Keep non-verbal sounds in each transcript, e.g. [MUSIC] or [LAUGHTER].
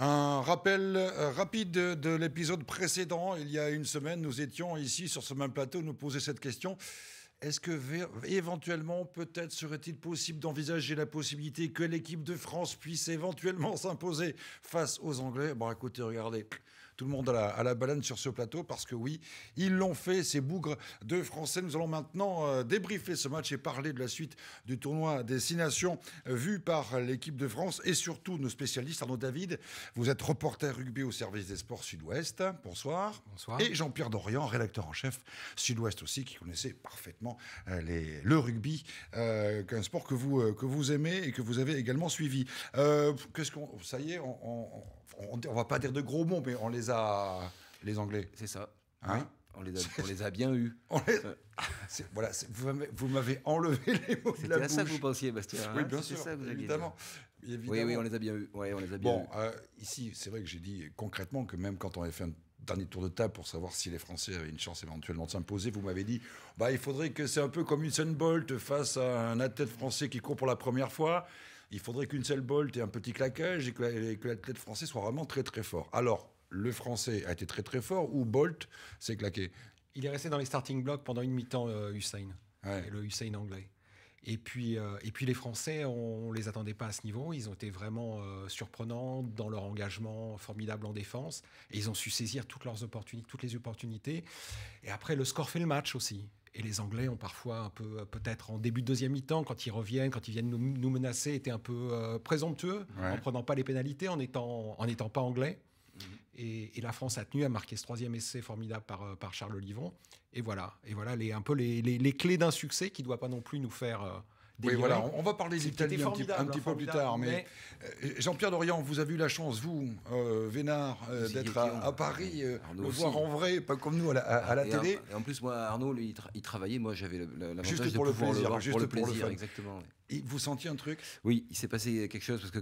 Un rappel euh, rapide de l'épisode précédent. Il y a une semaine, nous étions ici sur ce même plateau, nous poser cette question. Est-ce que éventuellement, peut-être serait-il possible d'envisager la possibilité que l'équipe de France puisse éventuellement [LAUGHS] s'imposer face aux Anglais Bon, écoutez, regardez, tout le monde à la, à baleine sur ce plateau parce que oui, ils l'ont fait, ces bougres de Français. Nous allons maintenant euh, débriefer ce match et parler de la suite du tournoi des euh, vu par l'équipe de France et surtout nos spécialistes. Arnaud David, vous êtes reporter rugby au service des sports Sud-Ouest. Bonsoir. Bonsoir. Et Jean-Pierre Dorian, rédacteur en chef Sud-Ouest aussi, qui connaissait parfaitement euh, le rugby, euh, un sport que vous, que vous aimez et que vous avez également suivi. Qu'est-ce qu'on. Ça y est, on on, ne va pas dire de gros mots, mais on les a, les Anglais. C'est ça. Hein on les, a, on les a bien eus. [LAUGHS] Ah, voilà, vous m'avez enlevé les mots de la ça que vous pensiez, Bastien. Hein. oui, bien sûr, ça vous évidemment. évidemment. Oui, on les a bien eus. bon, euh, ici, c'est vrai que j'ai dit concrètement que même quand on avait fait un dernier tour de table pour savoir si les Français avaient une chance éventuellement de s'imposer, vous m'avez dit, bah, il faudrait que c'est un peu comme une Bolt face à un athlète français qui court pour la première fois il faudrait qu'une seule Bolt ait un petit claquage et que, l'athlète français soit vraiment très très fort. Alors, le français a été très très fort ou Bolt s'est claqué Il est resté dans les starting blocks pendant une mi-temps, euh, Usain. Hussein, le Hussein anglais. Et puis, euh, et puis les Français, on ne les attendait pas à ce niveau. Ils ont été vraiment euh, surprenants dans leur engagement formidable en défense. Et ils ont su saisir toutes leurs opportunités, toutes les opportunités. Et après, le score fait le match aussi. Et les Anglais ont parfois un peu, euh, peut-être en début de deuxième mi-temps, quand ils reviennent, quand ils viennent nous, menacer, été un peu euh, présomptueux en en prenant pas les pénalités, en n'étant en étant pas anglais. Mhm. Et, la France a tenu à marquer ce troisième essai formidable par, euh, Charles Livron. Et voilà, et voilà les, un peu les, les clés d'un succès qui ne doit pas non plus nous faire oui, voilà, on, va parler d'Italie un, petit, un petit peu hein, plus tard. Mais, euh, Jean-Pierre Dorian, vous avez eu la chance, vous, euh, Vénard, euh, d'être à, Paris, de le voir en vrai, pas comme nous à la, télé. En, et en plus, moi, Arnaud, il, travaillait. Moi, j'avais l'avantage de le le voir, juste pour le plaisir, exactement. vous sentiez un truc Oui, il s'est passé quelque chose parce que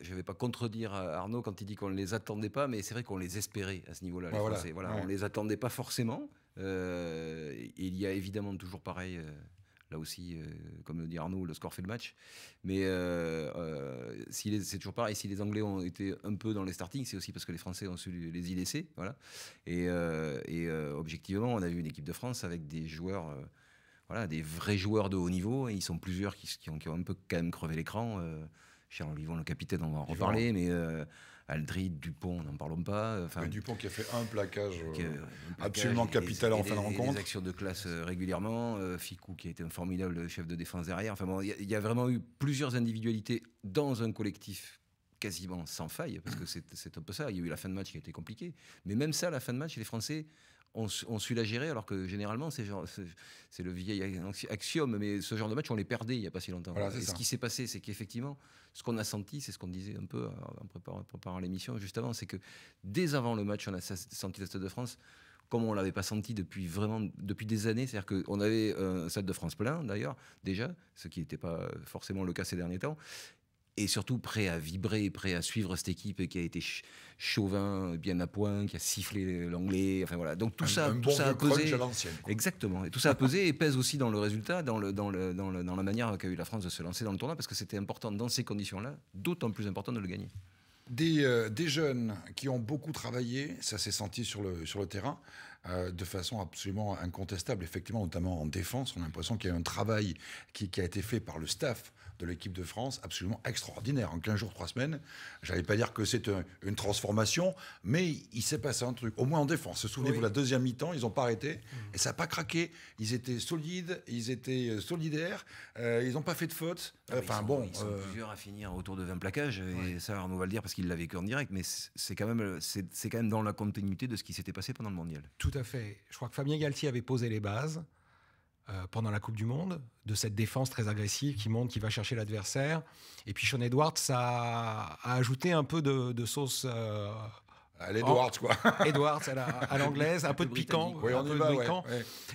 je ne vais pas contredire Arnaud quand il dit qu'on ne les attendait pas, mais c'est vrai qu'on les espérait à ce niveau-là. les bah, voilà, on les attendait pas forcément. il y a évidemment toujours pareil. Là aussi, euh, comme le dit Arnaud, le score fait le match. Mais euh, euh, si c'est toujours pareil, si les Anglais ont été un peu dans les startings, c'est aussi parce que les Français ont su les y laisser. Voilà. Et, objectivement, on a vu une équipe de France avec des joueurs voilà, des vrais joueurs de haut niveau. Et ils sont plusieurs qui, ont, un peu quand même crevé l'écran. Charles Olivon, le capitaine, on va en reparler. Mais Aldrid, Dupont, n'en parlons pas. Euh, enfin, Dupont qui a fait un plaquage, euh, absolument capital en fin de rencontre. Des actions de classe euh, régulièrement. Ficou qui a été un formidable chef de défense derrière. Enfin il y, a vraiment eu plusieurs individualités dans un collectif quasiment sans faille, parce que c'est un peu ça. Il y a eu la fin de match qui a été compliquée. Mais même ça, la fin de match, les Français on, suit la gérer, e, alors que généralement, c'est, le vieil axiome, mais ce genre de match, on les perdait il n'y a pas si longtemps. ce qui s'est passé, c'est qu'effectivement, ce qu'on a senti, c'est ce qu'on disait un peu euh, en préparant, l'émission juste avant, c'est que dès avant le match, on a senti le Stade de France comme on l'avait pas senti depuis vraiment depuis des années. C'est-à-dire qu'on avait un Stade de France plein d'ailleurs déjà, ce qui n'était pas forcément le cas ces derniers temps et surtout prêt à vibrer, prêt à suivre cette équipe qui a été chauvin, bien à point, qui a sifflé l'anglais. Enfin voilà. Donc tout ça, tout ça a pesé. Exactement. Et tout ça a pesé et pèse aussi dans le résultat, dans, le, dans, le, dans, la manière qu'a eu la France de se lancer dans le tournoi, parce que c'était important dans ces conditions-là, d'autant plus important de le gagner. Des, euh, des, jeunes qui ont beaucoup travaillé, ça s'est senti sur le, sur le terrain, euh, de façon absolument incontestable, effectivement, notamment en défense. On a l'impression qu'il y a un travail qui, qui, a été fait par le staff, de l'équipe de France absolument extraordinaire. En 15 jours, 3 semaines, j'allais pas dire que c'est une transformation, mais il s'est passé un truc. Au moins en défense. Souvenez-vous, la deuxième mi-temps, ils n'ont pas arrêté mmh. et ça n'a pas craqué. Ils étaient solides, ils étaient euh, solidaires, euh, ils n'ont pas fait de faute. Ah, enfin bon. Ils sont euh, plusieurs à finir autour de 20 plaquages et ça, Arnaud va le dire parce qu'il l'a vécu en direct, mais c'est quand, même, quand même dans la continuité de ce qui s'était passé pendant le mondial. Tout à fait. Je crois que Fabien Galtier avait posé les bases. Euh, pendant la Coupe du Monde, de cette défense très agressive qui monte, qui va chercher l'adversaire. Et puis Sean Edwards a, ajouté un peu de, sauce. Euh, à l'Edwards, quoi. [LAUGHS] Edwards à l'anglaise, un peu de piquant, un peu de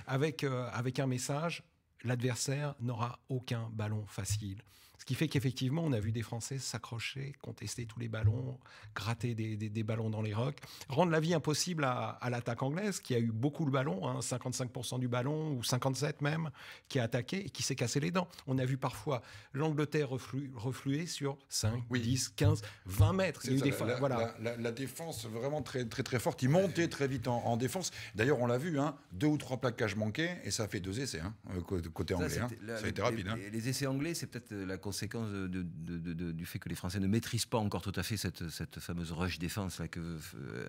Avec, euh, avec un message l'adversaire n'aura aucun ballon facile. Ce qui fait qu'effectivement, on a vu des Français s'accrocher, contester tous les ballons, gratter des, ballons dans les rocs, rendre la vie impossible à, l'attaque anglaise, qui a eu beaucoup le ballon, 55% du ballon, ou 57 même, qui a attaqué et qui s'est cassé les dents. On a vu parfois l'Angleterre refluer sur 5, 10, 15, 20 mètres. la, voilà. La, défense vraiment très, très, très forte. il montait très vite en, défense. D'ailleurs, on l'a vu, hein, deux ou trois plaquages manquaient, et ça fait deux essais hein, euh, côté anglais. Hein. Ça, a été les, rapide. Hein. Les, essais anglais, c'est peut-être la conséquence de, du fait que les Français ne maîtrisent pas encore tout à fait cette, fameuse rush défense que, veut, euh,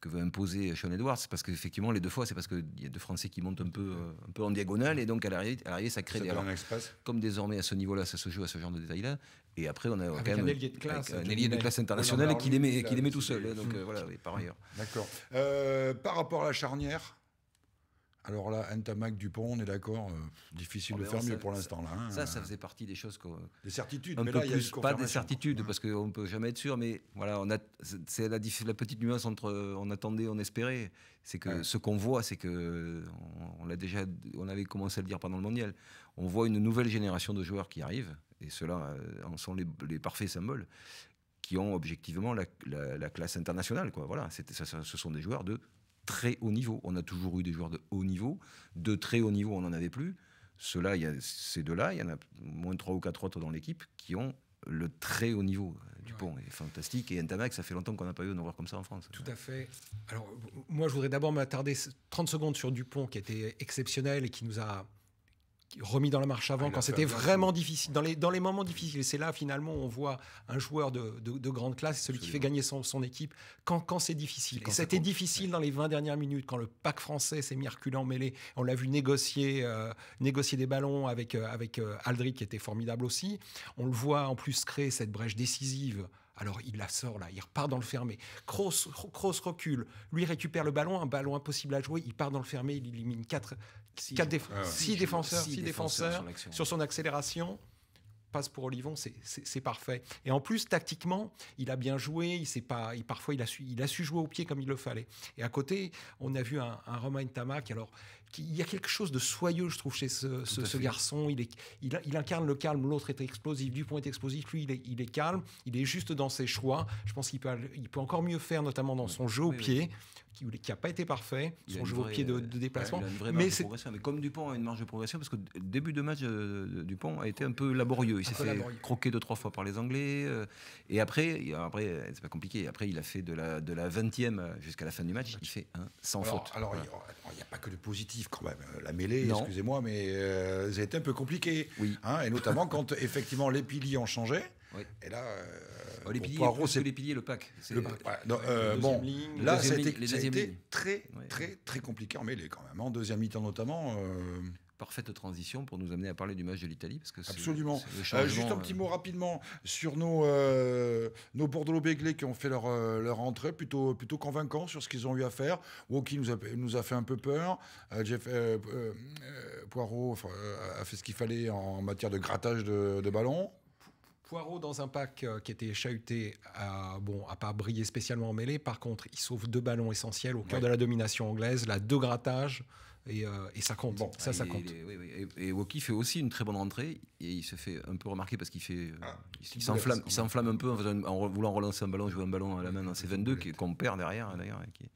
que veut imposer Sean Edwards. Parce qu'effectivement, les deux fois, c'est parce qu'il y a deux Français qui montent un peu, euh, un peu en diagonale et donc à l'arrivée, ça crée des. comme désormais à ce niveau-là, ça se joue à ce genre de détail-là. Et après, on a quand un même de classe, un ailier de classe hein, internationale qui met tout seul. Donc euh, voilà, par ailleurs. D'accord. par rapport à la charnière, alors là, Antamac, Dupont, on est d'accord, euh, difficile ah de ben faire mieux pour l'instant. Hein. ça, ça faisait partie des choses qu'on. Des certitudes, mais là, il y a pas des certitudes, parce qu'on ne peut jamais être sûr, mais voilà, c'est la, la, petite nuance entre on attendait, on espérait. C'est que ce qu'on voit, c'est que, on, l'a déjà, on avait commencé à le dire pendant le mondial, on voit une nouvelle génération de joueurs qui arrivent, et ceux-là euh, en sont les, parfaits symboles qui ont objectivement la, classe internationale. Quoi. Voilà, ce sont des joueurs de très haut niveau. On a toujours eu des joueurs de haut niveau. De très haut niveau, on n'en avait plus. ceux il y a ces deux-là, il y en a moins trois ou quatre autres dans l'équipe qui ont le très haut niveau. Dupont Pont. est fantastique. Et Entamac, ça fait longtemps qu'on n'a pas eu un voir comme ça en France. Tout à fait. Alors, moi, je voudrais d'abord m'attarder 30 secondes sur Dupont, qui était exceptionnel et qui nous a remis dans la marche avant ah, quand c'était vraiment difficile. Dans les, dans les moments difficiles, c'est là finalement on voit un joueur de, grande classe, celui qui fait gagner son, équipe, quand, c'est difficile. Quand c'était difficile dans les 20 dernières minutes, quand le pack français s'est mis reculant mêlé. On l'a vu négocier, euh, négocier des ballons avec, euh, avec euh, qui était formidable aussi. On le voit en plus créer cette brèche décisive alors il la sort là, il repart dans le fermé. cross recule, lui récupère le ballon, un ballon impossible à jouer, il part dans le fermé, il élimine 4, 6 ah défenseurs, six défenseurs, sur, son accélération passe pour Olivon, c'est parfait. Et en plus, tactiquement, il a bien joué. Il pas, il, parfois, il a, su, il a su jouer au pied comme il le fallait. Et à côté, on a vu un, un Romain Tamac. Alors, il y a quelque chose de soyeux, je trouve, chez ce, garçon. Il, est, il, incarne le calme. L'autre est explosif. Dupont est explosif. Lui, il est, calme. Il est juste dans ses choix. Je pense qu'il peut, il peut encore mieux faire, notamment dans son jeu au pied qui n'a pas été parfait. Son jeu au pied de, déplacement. mais de comme Dupont a une marge de progression, parce que le début de match, euh, Dupont a été un peu laborieux. Il s'est fait croquer deux, trois fois par les Anglais. Euh, et après, après euh, c'est pas compliqué. Après, il a fait de la, de la 20e jusqu'à la fin du match, il fait un sans faute. Alors, il n'y a, pas que de positif quand même. La mêlée, excusez-moi, mais ça a été un peu compliqué. Oui. Hein, et notamment quand [LAUGHS] effectivement les piliers ont changé. Et là, euh, les piliers, c'est le pack. Euh, le bon, là, ça très, très, très compliqué en mêlée quand même. En hein, deuxième mi-temps notamment. Euh. Parfaite transition pour nous amener à parler du match de l'Italie. parce que Absolument. juste un petit mot rapidement sur nos, nos Bordeaux-Béglés qui ont fait leur, leur entrée, plutôt, plutôt convaincant sur ce qu'ils ont eu à faire. Woki nous a, nous a fait un peu peur. Jeff, Poirot a fait ce qu'il fallait en matière de grattage de, de ballon. Poirot dans un pack euh, qui était chahuté, à, bon, à pas briller spécialement en mêlée. Par contre, il sauve deux ballons essentiels au cœur de la domination anglaise, la deux grattages. Euh, et, ça compte. Bon, ça, ça compte. Et, oui, Woki fait aussi une très bonne rentrée. Et il se fait un peu remarquer parce qu'il fait, ah, il s'enflamme, il s'enflamme un peu en, voulant relancer un ballon, jouer un ballon à la main dans ses 22 qu'on perd derrière. qui...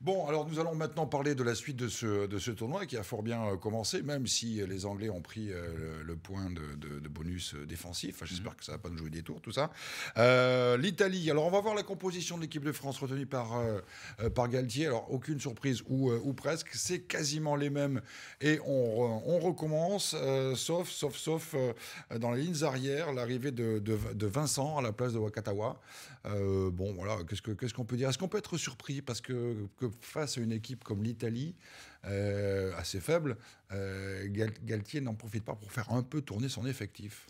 Bon, alors nous allons maintenant parler de la suite de ce, de ce tournoi qui a fort bien euh, commencé, même si euh, les Anglais ont pris le, point de, bonus défensif. J'espère mhm. que ça va pas nous jouer des tours, tout ça. L'Italie. Alors, on va voir la composition de l'équipe de France retenue par, par Galtier. Alors, aucune surprise ou presque. C'est quasiment les mêmes et on, recommence, euh, sauf, sauf, sauf euh, dans les lignes arrières, l'arrivée de, Vincent à la place de Wakatawa. Euh, bon, voilà, qu'est-ce qu'on peut dire Est-ce qu'on peut être surpris parce que, que, face à une équipe comme l'Italie, assez faible, Galtier n'en profite pas pour faire un peu tourner son effectif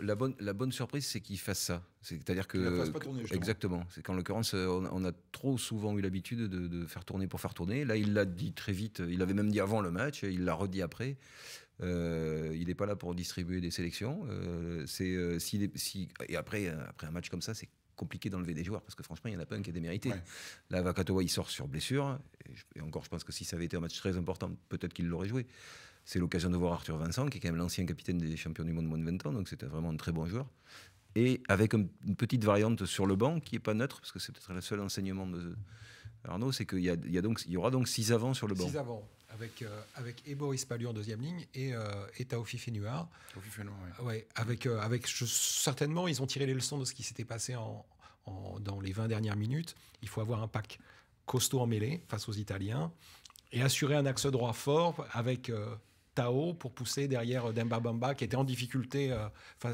la bonne, la bonne surprise, c'est qu'il fasse ça. C'est-à-dire que. exactement. C'est qu'en l'occurrence, on, a trop souvent eu l'habitude de, faire tourner pour faire tourner. Là, il l'a dit très vite. Il avait même dit avant le match. Il l'a redit après. Euh, il n'est pas là pour distribuer des sélections. Euh, euh, et après, après un match comme ça, c'est compliqué d'enlever des joueurs parce que franchement, il n'y en a pas un qui est démérité. Là, Vakatoa, il sort sur blessure. et, encore, je pense que si ça avait été un match très important, peut-être qu'il l'aurait joué. C'est l'occasion de voir Arthur Vincent, qui est quand même l'ancien capitaine des champions du monde moins de 20 ans, donc c'était vraiment un très bon joueur. Et avec une petite variante sur le banc qui n'est pas neutre, parce que c'est peut-être le seul enseignement de Arnaud, c'est qu'il y, a, donc, il y aura donc six avants sur le banc. Six avants, avec, euh, avec Eboris Palu en deuxième ligne et, euh, et Taofi Taofi oui. Ah avec, euh, avec, certainement, ils ont tiré les leçons de ce qui s'était passé en, dans les 20 dernières minutes. Il faut avoir un pack costaud en mêlée face aux Italiens et assurer un axe droit fort avec haut pour pousser derrière euh, Demba Bamba qui était en difficulté euh,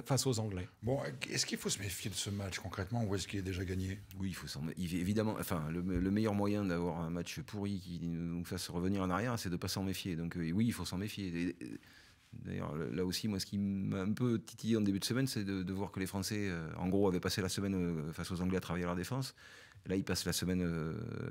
face aux Anglais. Bon, est-ce qu'il faut se méfier de ce match concrètement ou est-ce qu'il est déjà gagné Oui, il faut s'en évidemment. Enfin, le, meilleur moyen d'avoir un match pourri qui nous fasse revenir en arrière, c'est de pas s'en méfier. Donc euh, oui, il faut s'en méfier. D'ailleurs, là aussi, moi, ce qui m'a un peu titillé en début de semaine, c'est de, voir que les Français, en gros, avaient passé la semaine face aux Anglais à travailler leur défense. Là, ils passent la semaine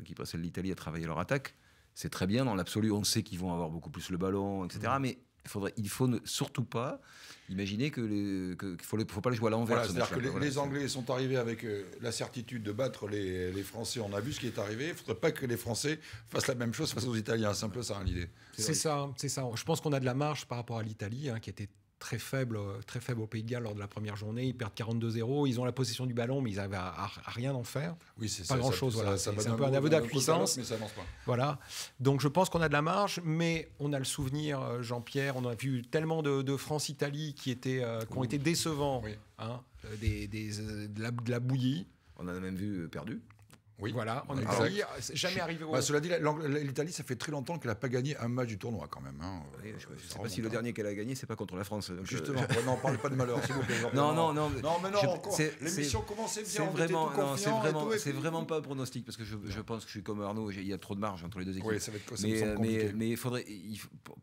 qui passait l'Italie à travailler leur attaque c'est très bien. Dans l'absolu, on sait qu'ils vont avoir beaucoup plus le ballon, etc. Mm. Mais faudrait, il faut ne, surtout pas imaginer que qu'il ne faut, pas le jouer à l'envers. C'est-à-dire que les, Anglais sont arrivés avec euh, la certitude de battre les, Français. On a vu ce qui est arrivé. Il ne faudrait pas que les Français fassent la même chose face aux Italiens. C'est un peu ça hein, l'idée. C'est ça, hein, ça. Je pense qu'on a de la marge par rapport à l'Italie, hein, qui était très faible, euh, très faible au Pays de Galles lors de la première journée. Ils perdent 42-0. Ils ont la possession du ballon, mais ils n'arrivent à, à, rien en faire. Oui, c'est pas grand-chose. Voilà. C'est un peu un aveu d'impuissance. Mais ça avance pas. Voilà. Donc je pense qu'on a de la marge, mais on a le souvenir, euh, Jean-Pierre. On a vu tellement de, France-Italie qui, étaient, euh, qui ont été décevants, hein, des, de la bouillie. On en a même vu perdu. Oui, voilà, on exact. Euh, jamais arrivé au. Bah, cela dit, l'Italie, ça fait très longtemps qu'elle n'a pas gagné un match du tournoi quand même. Hein. je euh, sais pas si le dernier qu'elle a gagné, c'est pas contre la France. Euh, Justement, euh... non, parle pas de malheur, s'il vous plaît. [LAUGHS] Non, non, non. Non, non, l'émission commençait bien. C'est vraiment, c'est vraiment, vraiment, pas un pronostic parce que je, pense que je suis comme Arnaud, il y a trop de marge entre les deux équipes. Oui, ça va être mais, il faudrait,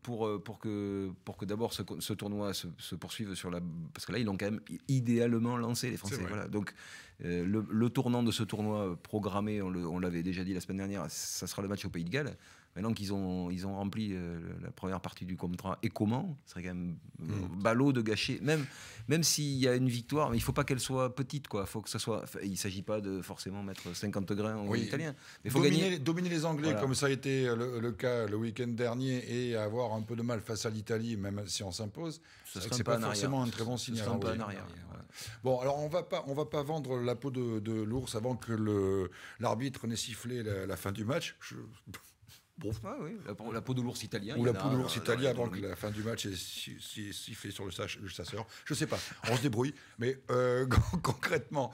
pour, pour que, pour que d'abord ce, tournoi se, se, poursuive sur la. Parce que là, ils l'ont quand même idéalement lancé, les Français. Voilà. Donc. Euh, le, tournant de ce tournoi programmé, on l'avait déjà dit la semaine dernière, ça sera le match au Pays de Galles. Maintenant qu'ils ont, ils ont rempli euh, la première partie du contrat, et comment Ce serait quand même euh, mm. ballot de gâcher. Même, même s'il y a une victoire, il ne faut pas qu'elle soit petite. Quoi. Faut que ça soit, il ne s'agit pas de forcément mettre 50 grains en italien. faut dominer, gagner. dominer les Anglais, comme ça a été euh, le, cas le week-end dernier, et avoir un peu de mal face à l'Italie, même si on s'impose, ce n'est pas, forcément un très bon signal. arrière. Bon, alors on va pas, on va pas vendre la peau de, l'ours avant que l'arbitre n'ait sifflé la, la, fin du match. Je... Bon, la, peau, de l'ours italien. Ou la peau de l'ours euh, italien avant que la fin du match s'y fait sur le, chasseur. Euh, je sais pas, on se débrouille. Mais euh, [LAUGHS] concrètement,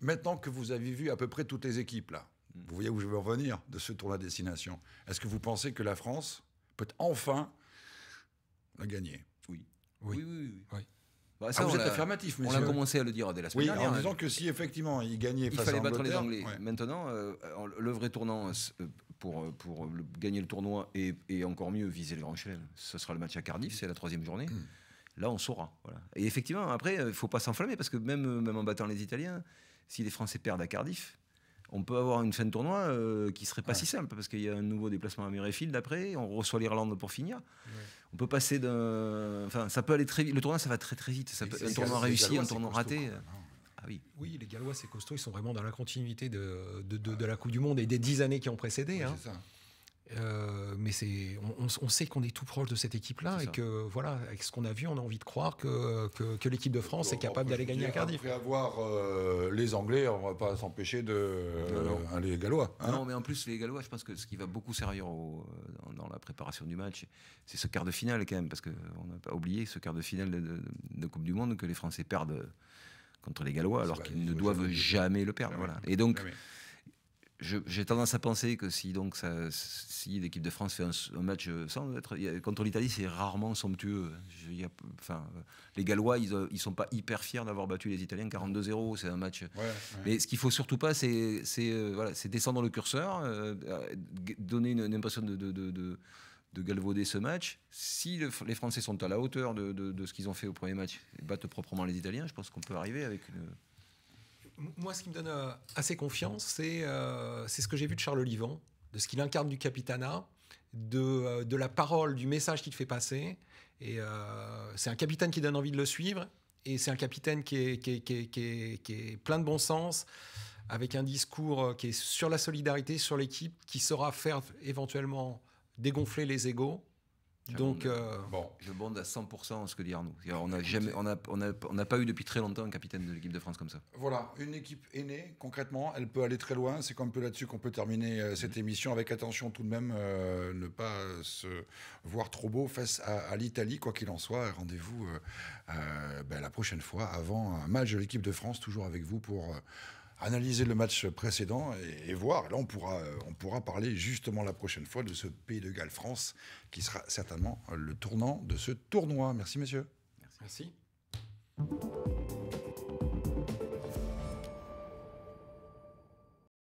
maintenant que vous avez vu à peu près toutes les équipes, là, mm. vous voyez où je veux revenir de ce tour à destination. Est-ce que vous pensez que la France peut enfin la gagner Oui. Oui, oui, oui. Bah, ah, ça, vous êtes affirmatif, monsieur. On a commencé à le dire dès la semaine oui, dernière. En hein. disant que si effectivement ils gagnaient il face à il fallait battre les Anglais. Maintenant, le vrai tournant pour, euh, euh, gagner le tournoi et, encore mieux viser le Grand Chelem. Ce sera le match à Cardiff, c'est la troisième journée. Hmm. Là, on saura. Et effectivement, après, il euh, ne faut pas s'enflammer parce que même, même en battant les Italiens, si les Français perdent à Cardiff, on peut avoir une fin de tournoi qui qui serait pas si simple parce qu'il y a un nouveau déplacement à Murrayfield après, on reçoit l'Irlande pour finir. On peut passer d'un, enfin, ça peut aller très vite. Le tournoi, ça va très très vite. un tournoi réussi, un tournoi raté. Ah ah oui. les Gallois, c'est costaud, ils sont vraiment dans la continuité de, de, la Coupe du Monde et des dix années qui ont précédé. Hein. ça. Euh, mais c'est, on, sait qu'on est tout proche de cette équipe-là et que voilà, avec ce qu'on a vu, on a envie de croire que, que, l'équipe de France est capable d'aller gagner à Cardiff. Après avoir euh, les Anglais, on va pas s'empêcher de euh, les Gallois. Hein. non, mais en plus les Gallois, je pense que ce qui va beaucoup servir dans, la préparation du match, c'est ce quart de finale quand même, parce qu'on n'a pas oublié ce quart de finale de Coupe du Monde que les Français perdent contre les Gallois, alors qu'ils ne doivent jamais le perdre. Et donc, j'ai tendance à penser que si, si l'équipe de France fait un, match sans être. Contre l'Italie, c'est rarement somptueux. enfin, les Gallois, ils ne euh, sont pas hyper fiers d'avoir battu les Italiens 42-0. C'est un match. Mais ce qu'il ne faut surtout pas, c'est euh, descendre le curseur, euh, donner une, impression de de galvauder ce match. Si les Français sont à la hauteur de, ce qu'ils ont fait au premier match et battent proprement les Italiens, je pense qu'on peut arriver avec une. Moi, ce qui me donne euh, assez confiance, euh, c'est ce que j'ai vu de Charles Livan, de ce qu'il incarne du capitana, euh, de, la parole, du message qu'il fait passer. Et c'est un capitaine qui donne envie de le suivre. Et c'est un capitaine qui est, qui est, plein de bon sens, avec un discours qui est sur la solidarité, sur l'équipe, qui saura faire éventuellement dégonfler les égaux. Donc, euh, Je bande à 100% en ce que dit Arnaud. On n'a jamais, on a, on, pas eu depuis très longtemps un capitaine de l'équipe de France comme ça. Voilà, une équipe aînée, concrètement, elle peut aller très loin. C'est comme peu là-dessus qu'on peut terminer euh, cette mhm. émission avec attention tout de même, euh, ne pas se voir trop beau face à, l'Italie, quoi qu'il en soit. Rendez-vous ben, la prochaine fois avant un match de l'équipe de France, toujours avec vous pour analyser le match précédent et, voir. là, on pourra, euh, on pourra parler justement la prochaine fois de ce pays de Galles-France qui sera certainement le tournant de ce tournoi. Merci, messieurs. Merci.